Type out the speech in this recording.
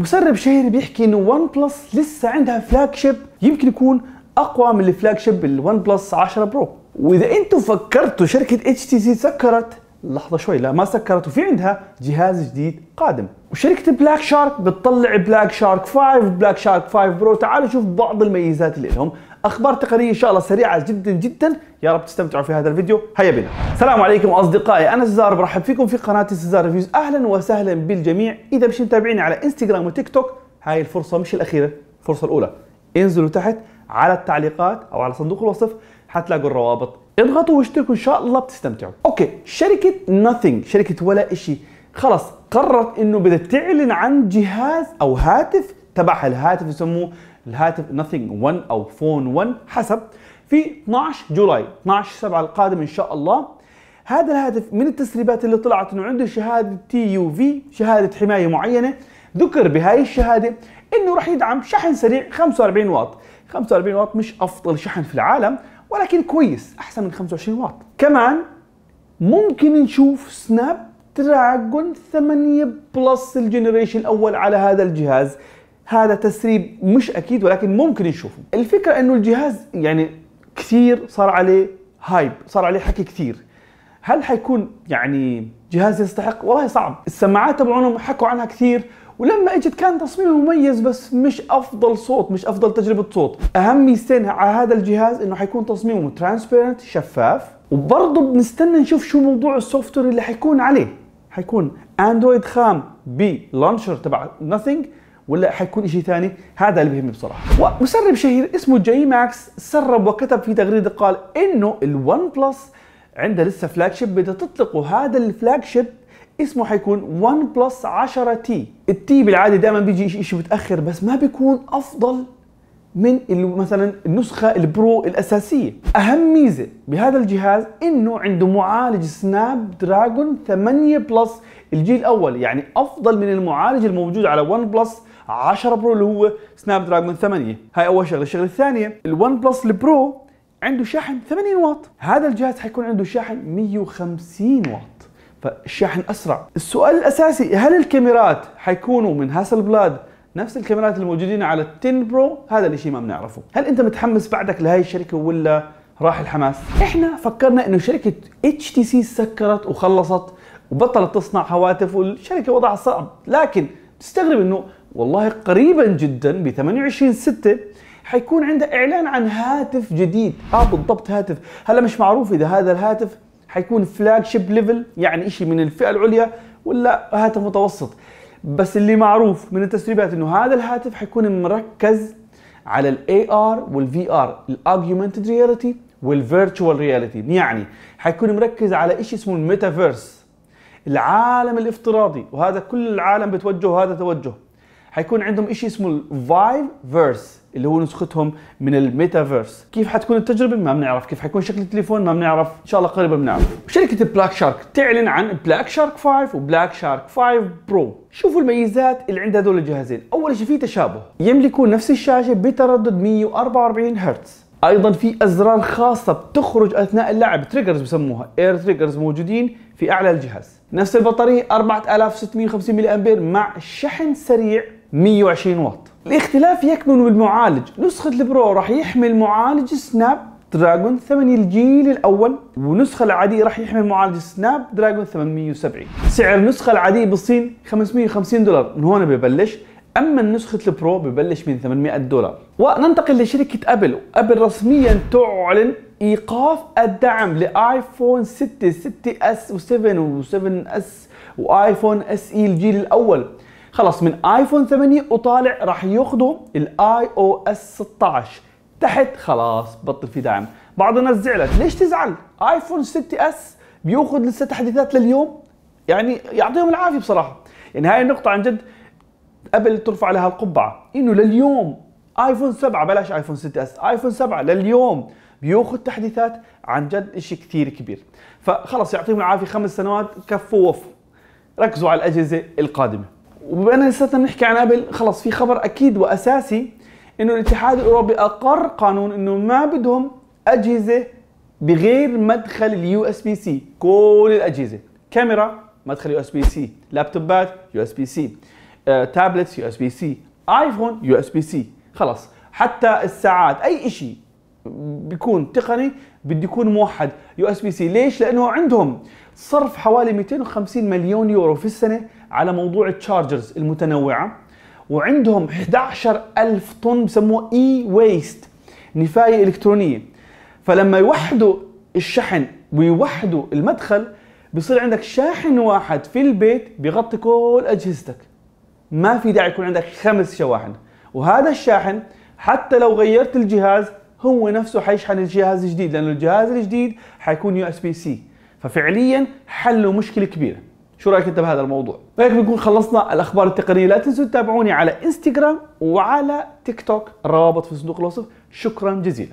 مسرب شهري بيحكي انه ون بلس لسه عندها فلاج شيب يمكن يكون اقوى من الفلاج شيب الون بلس 10 برو واذا انتم فكرتوا شركه اتش تي سي سكرت لحظه شوي لا ما سكرت وفي عندها جهاز جديد قادم وشركه بلاك شارك بتطلع بلاك شارك 5 بلاك شارك 5 برو تعالوا شوف بعض الميزات اللي لهم اخبار تقنيه ان شاء الله سريعه جدا جدا يا رب تستمتعوا في هذا الفيديو هيا بنا السلام عليكم اصدقائي انا سزار برحب فيكم في قناه سزار ريفيوز اهلا وسهلا بالجميع اذا مش متابعيني على انستغرام وتيك توك هاي الفرصه مش الاخيره الفرصه الاولى انزلوا تحت على التعليقات او على صندوق الوصف حتلاقوا الروابط اضغطوا واشتركوا ان شاء الله بتستمتعوا اوكي شركه nothing شركه ولا شيء خلص قررت انه بدها تعلن عن جهاز او هاتف تبعها الهاتف يسموه الهاتف Nothing 1 او فون 1 حسب في 12 جولاي 12 7 القادم ان شاء الله هذا الهاتف من التسريبات اللي طلعت انه عنده شهاده تي يو في شهاده حمايه معينه ذكر بهاي الشهاده انه راح يدعم شحن سريع 45 واط 45 واط مش افضل شحن في العالم ولكن كويس احسن من 25 واط كمان ممكن نشوف سناب دراجون 8 بلس الجنريشن الاول على هذا الجهاز هذا تسريب مش اكيد ولكن ممكن نشوفه الفكره انه الجهاز يعني كثير صار عليه هايب صار عليه حكي كثير هل حيكون يعني جهاز يستحق والله صعب السماعات تبعونهم حكوا عنها كثير ولما اجت كان تصميمه مميز بس مش افضل صوت مش افضل تجربه صوت اهم ميزتين على هذا الجهاز انه حيكون تصميمه ترانسبيرنت شفاف وبرضه بنستنى نشوف شو موضوع السوفت وير اللي حيكون عليه حيكون اندرويد خام بلانشر تبع ناثينج ولا حيكون شيء ثاني هذا اللي بيهمني بصراحه ومسرب شهير اسمه جاي ماكس سرب وكتب في تغريده قال انه الون بلس عندها لسه فلاج شيب بدها تطلقوا هذا الفلاج شيب اسمه حيكون ون بلس 10 تي التي بالعاده دائما بيجي شيء متاخر بس ما بيكون افضل من مثلا النسخه البرو الاساسيه اهم ميزه بهذا الجهاز انه عنده معالج سناب دراجون 8 بلس الجيل الاول يعني افضل من المعالج الموجود على ون بلس 10 برو اللي هو سناب دراجون 8 هاي اول شغله الشغله الثانيه الون بلس البرو عنده شحن 80 واط هذا الجهاز حيكون عنده شحن 150 واط فالشحن اسرع السؤال الاساسي هل الكاميرات حيكونوا من هاسل بلاد نفس الكاميرات الموجودين على التين 10 برو هذا الشيء ما بنعرفه هل انت متحمس بعدك لهي الشركه ولا راح الحماس احنا فكرنا انه شركه اتش تي سي سكرت وخلصت وبطلت تصنع هواتف والشركه وضعها صعب لكن تستغرب انه والله قريبا جدا ب 28 6 حيكون عندها اعلان عن هاتف جديد اه بالضبط هاتف هلا مش معروف اذا هذا الهاتف حيكون فلاج شيب ليفل يعني شيء من الفئه العليا ولا هاتف متوسط بس اللي معروف من التسريبات انه هذا الهاتف حيكون مركز على الاي ار والفي ار الاوجمنتد رياليتي والفيرتشوال رياليتي يعني حيكون مركز على شيء اسمه الميتافيرس العالم الافتراضي وهذا كل العالم بتوجه هذا توجه حيكون عندهم شيء اسمه الفايف فيرس اللي هو نسختهم من الميتافيرس كيف حتكون التجربه ما بنعرف كيف حيكون شكل التليفون ما بنعرف ان شاء الله قريبا بنعرف شركه بلاك شارك تعلن عن بلاك شارك 5 وبلاك شارك 5 برو شوفوا الميزات اللي عند هذول الجهازين اول شيء في تشابه يملكون نفس الشاشه بتردد 144 هرتز ايضا في ازرار خاصه بتخرج اثناء اللعب تريجرز بسموها اير تريجرز موجودين في اعلى الجهاز نفس البطاريه 4650 ملي امبير مع شحن سريع 120 واط الاختلاف يكمن بالمعالج نسخة البرو راح يحمل معالج سناب دراجون 8 الجيل الاول والنسخة العادية راح يحمل معالج سناب دراجون 870 سعر النسخة العادية بالصين 550 دولار من هون ببلش اما نسخة البرو ببلش من 800 دولار وننتقل لشركة ابل ابل رسميا تعلن ايقاف الدعم لايفون 6 6 اس و7 و7 اس وايفون اس اي e الجيل الاول خلاص من ايفون 8 وطالع راح ياخذوا الاي او اس 16 تحت خلاص بطل في دعم بعض الناس زعلت ليش تزعل ايفون 6 اس بياخذ لسه تحديثات لليوم يعني يعطيهم العافيه بصراحه يعني هاي النقطه عن جد قبل ترفع لها القبعه انه لليوم ايفون 7 بلاش ايفون 6 اس ايفون 7 لليوم بياخذ تحديثات عن جد شيء كثير كبير فخلص يعطيهم العافيه خمس سنوات كفوا وفوا ركزوا على الاجهزه القادمه وبما اننا لساتنا بنحكي عن ابل خلص في خبر اكيد واساسي انه الاتحاد الاوروبي اقر قانون انه ما بدهم اجهزه بغير مدخل اليو اس بي سي كل الاجهزه كاميرا مدخل يو اس بي سي لابتوبات يو اس بي سي آه، تابلتس يو اس بي سي ايفون يو اس بي سي خلص حتى الساعات اي شيء بيكون تقني بده يكون موحد يو اس بي سي ليش لانه عندهم صرف حوالي 250 مليون يورو في السنه على موضوع التشارجرز المتنوعه وعندهم 11000 طن بسموه اي ويست نفايه الكترونيه فلما يوحدوا الشحن ويوحدوا المدخل بصير عندك شاحن واحد في البيت بغطي كل اجهزتك ما في داعي يكون عندك خمس شواحن وهذا الشاحن حتى لو غيرت الجهاز هو نفسه حيشحن الجهاز الجديد لانه الجهاز الجديد حيكون يو اس بي سي ففعليا حلوا مشكله كبيره شو رايك انت بهذا الموضوع رايك بنكون خلصنا الاخبار التقنيه لا تنسوا تتابعوني على انستغرام وعلى تيك توك الروابط في صندوق الوصف شكرا جزيلا